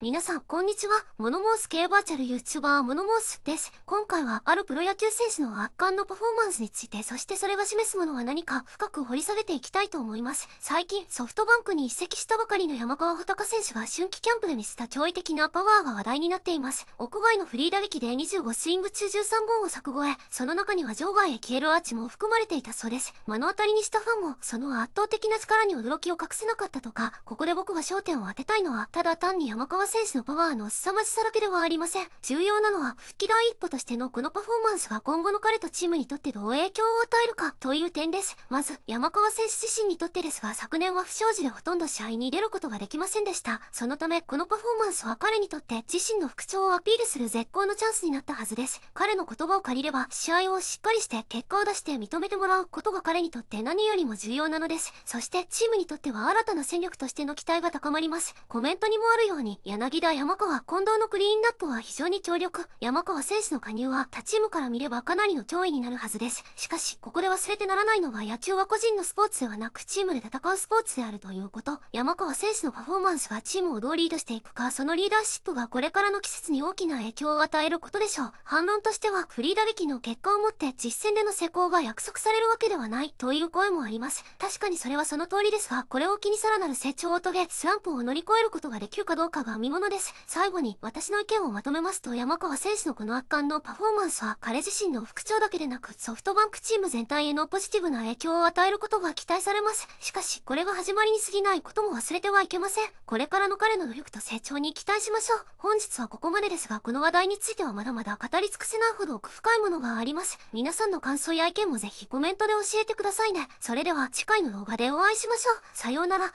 皆さん、こんにちは。モノモース系バーチャル YouTuber モノモースです。今回は、あるプロ野球選手の圧巻のパフォーマンスについて、そしてそれが示すものは何か、深く掘り下げていきたいと思います。最近、ソフトバンクに移籍したばかりの山川穂高選手が春季キャンプで見せた驚異的なパワーが話題になっています。屋外のフリー打撃で25スイング中13本を柵越え、その中には場外へ消えるアーチも含まれていたそうです。目の当たりにしたファンも、その圧倒的な力に驚きを隠せなかったとか、ここで僕が焦点を当てたいのは、ただ単に山川選手のパワーの凄まじさだけではありません。重要なのは、復帰第一歩としてのこのパフォーマンスが今後の彼とチームにとってどう影響を与えるかという点です。まず、山川選手自身にとってですが、昨年は不祥事でほとんど試合に出ることができませんでした。そのため、このパフォーマンスは彼にとって自身の復調をアピールする絶好のチャンスになったはずです。彼の言葉を借りれば、試合をしっかりして結果を出して認めてもらうことが彼にとって何よりも重要なのです。そして、チームにとっては新たな戦力としての期待が高まります。コメントにもあるように、柳田山川近藤のクリーンナップは非常に強力。山川選手の加入は他チームから見ればかなりの脅威になるはずです。しかし、ここで忘れてならないのは野球は個人のスポーツではなくチームで戦うスポーツであるということ。山川選手のパフォーマンスがチームをどうリードしていくか、そのリーダーシップがこれからの季節に大きな影響を与えることでしょう。反論としては、フリー打撃の結果をもって実戦での施工が約束されるわけではないという声もあります。確かにそれはその通りですが、これを機にさらなる成長を遂げ、スランプを乗り越えることができるかどうかが見何物です。最後に、私の意見をまとめますと、山川選手のこの圧巻のパフォーマンスは、彼自身の復調だけでなく、ソフトバンクチーム全体へのポジティブな影響を与えることが期待されます。しかし、これが始まりに過ぎないことも忘れてはいけません。これからの彼の努力と成長に期待しましょう。本日はここまでですが、この話題についてはまだまだ語り尽くせないほど奥深いものがあります。皆さんの感想や意見もぜひコメントで教えてくださいね。それでは、次回の動画でお会いしましょう。さようなら。